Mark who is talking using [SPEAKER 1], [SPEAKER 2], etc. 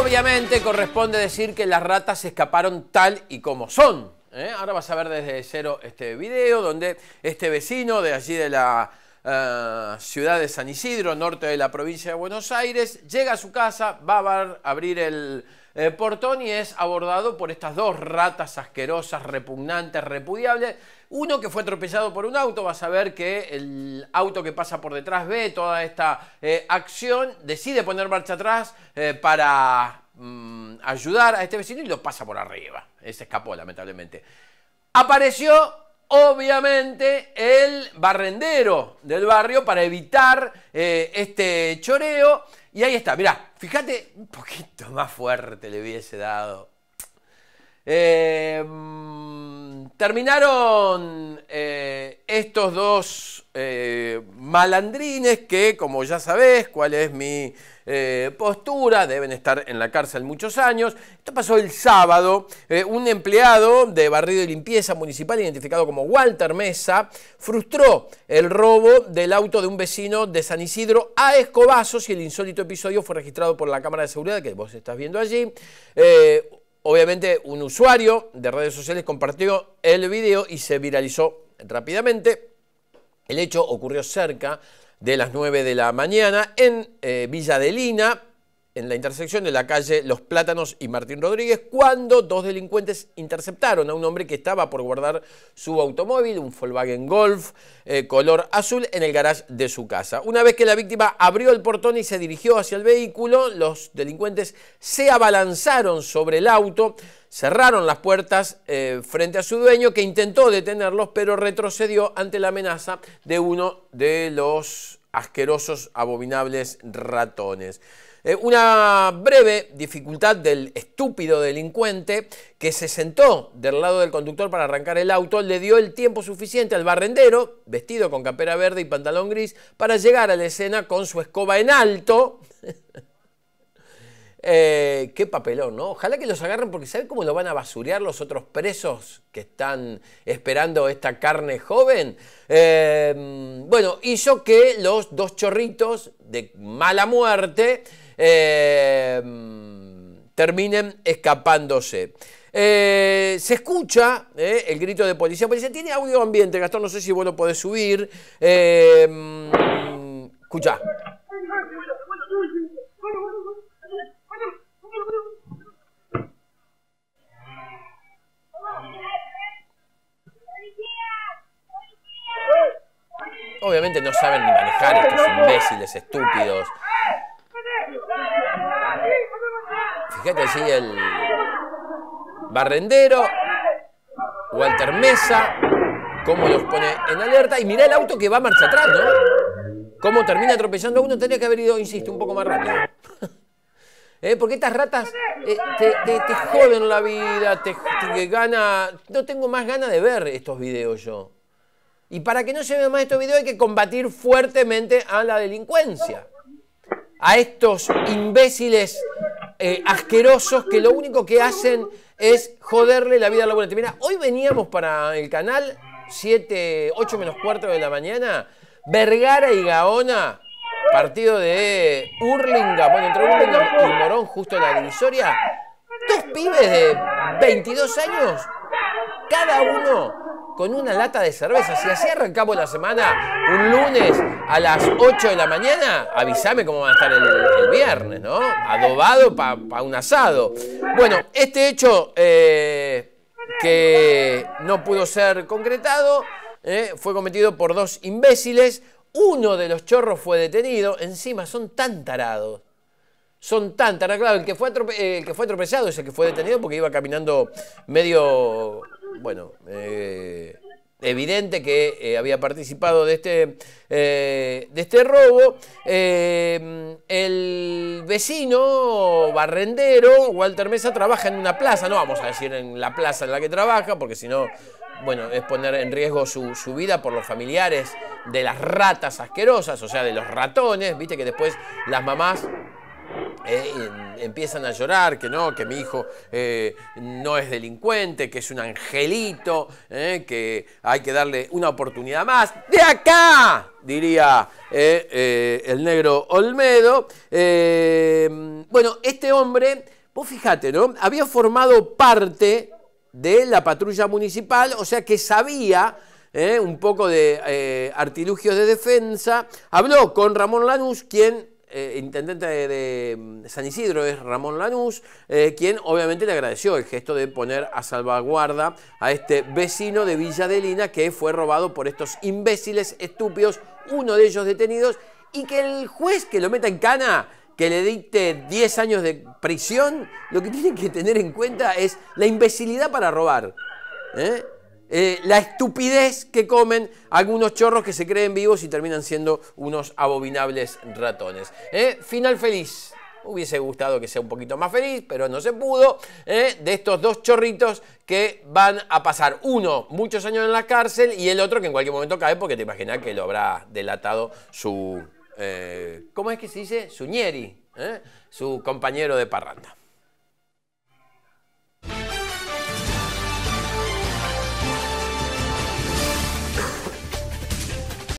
[SPEAKER 1] Obviamente corresponde decir que las ratas se escaparon tal y como son. ¿eh? Ahora vas a ver desde cero este video donde este vecino de allí de la eh, ciudad de San Isidro, norte de la provincia de Buenos Aires, llega a su casa, va a abrir el eh, portón y es abordado por estas dos ratas asquerosas, repugnantes, repudiables. Uno que fue atropellado por un auto, va a saber que el auto que pasa por detrás ve toda esta eh, acción, decide poner marcha atrás para mm, ayudar a este vecino y lo pasa por arriba. Se escapó lamentablemente. Apareció obviamente el barrendero del barrio para evitar eh, este choreo. Y ahí está, mirá, fíjate, un poquito más fuerte le hubiese dado. Eh, mm, terminaron eh, estos dos eh, malandrines que, como ya sabés, cuál es mi eh, postura, deben estar en la cárcel muchos años. Esto pasó el sábado. Eh, un empleado de barrido y limpieza municipal, identificado como Walter Mesa, frustró el robo del auto de un vecino de San Isidro a escobazos y el insólito episodio fue registrado por la cámara de seguridad que vos estás viendo allí. Obviamente un usuario de redes sociales compartió el video y se viralizó rápidamente. El hecho ocurrió cerca de las 9 de la mañana en eh, Villa de Lina, en la intersección de la calle Los Plátanos y Martín Rodríguez cuando dos delincuentes interceptaron a un hombre que estaba por guardar su automóvil, un Volkswagen Golf eh, color azul, en el garage de su casa. Una vez que la víctima abrió el portón y se dirigió hacia el vehículo, los delincuentes se abalanzaron sobre el auto, cerraron las puertas eh, frente a su dueño que intentó detenerlos pero retrocedió ante la amenaza de uno de los asquerosos, abominables ratones. Eh, una breve dificultad del estúpido delincuente que se sentó del lado del conductor para arrancar el auto le dio el tiempo suficiente al barrendero, vestido con capera verde y pantalón gris, para llegar a la escena con su escoba en alto. Eh, qué papelón, ¿no? Ojalá que los agarren porque ¿saben cómo lo van a basurear los otros presos que están esperando esta carne joven? Eh, bueno, hizo que los dos chorritos de mala muerte eh, terminen escapándose. Eh, se escucha eh, el grito de policía. Policía tiene audio ambiente, Gastón, no sé si vos lo podés subir. Eh, escucha. Obviamente no saben ni manejar estos imbéciles estúpidos. Fíjate si el barrendero, Walter Mesa, cómo los pone en alerta. Y mirá el auto que va marcha atrás, ¿no? Cómo termina atropellando uno, tenía que haber ido, insisto, un poco más rápido. ¿Eh? Porque estas ratas eh, te, joden la vida, te, gana. No tengo más ganas de ver estos videos yo. Y para que no se vean más estos videos hay que combatir fuertemente a la delincuencia. A estos imbéciles eh, asquerosos que lo único que hacen es joderle la vida a la buena Mira, hoy veníamos para el canal 7, 8 menos cuarto de la mañana, Vergara y Gaona, partido de Urlinga, bueno, entre Urlinga y Morón, justo en la divisoria, dos pibes de 22 años, cada uno con una lata de cerveza. Si así arrancamos la semana, un lunes a las 8 de la mañana, avísame cómo va a estar el, viernes, ¿no? Adobado para un asado. Bueno, este hecho eh, que no pudo ser concretado eh, fue cometido por dos imbéciles. Uno de los chorros fue detenido. Encima son tan tarados. Son tan tarados. Claro, el que fue, el que fue atropellado es el que fue detenido porque iba caminando medio, bueno, eh, evidente que eh, había participado de este, eh, de este robo. Eh, el vecino barrendero, Walter Mesa, trabaja en una plaza, no vamos a decir en la plaza en la que trabaja, porque si no, bueno, es poner en riesgo su, su, vida por los familiares de las ratas asquerosas, o sea, de los ratones, viste que después las mamás eh, em, empiezan a llorar que no, que mi hijo eh, no es delincuente, que es un angelito, eh, que hay que darle una oportunidad más. ¡De acá! diría el negro Olmedo. bueno, este hombre, vos fíjate, ¿no? Había formado parte de la patrulla municipal, o sea que sabía un poco de artilugios de defensa. Habló con Ramón Lanús, quien eh, intendente de, mm, San Isidro es Ramón Lanús, eh, quien obviamente le agradeció el gesto de poner a salvaguarda a este vecino de Villa de Lina que fue robado por estos imbéciles estúpidos, uno de ellos detenidos, y que el juez que lo meta en cana que le dicte 10 años de prisión, lo que tiene que tener en cuenta es la imbecilidad para robar. ¿eh? Eh, la estupidez que comen algunos chorros que se creen vivos y terminan siendo unos abominables ratones. Eh, final feliz. Hubiese gustado que sea un poquito más feliz, pero no se pudo. Eh, de estos dos chorritos que van a pasar uno muchos años en la cárcel y el otro que en cualquier momento cae porque te imaginas que lo habrá delatado su... ¿Cómo es que se dice? Suñeri, ñeri, su compañero de parranda.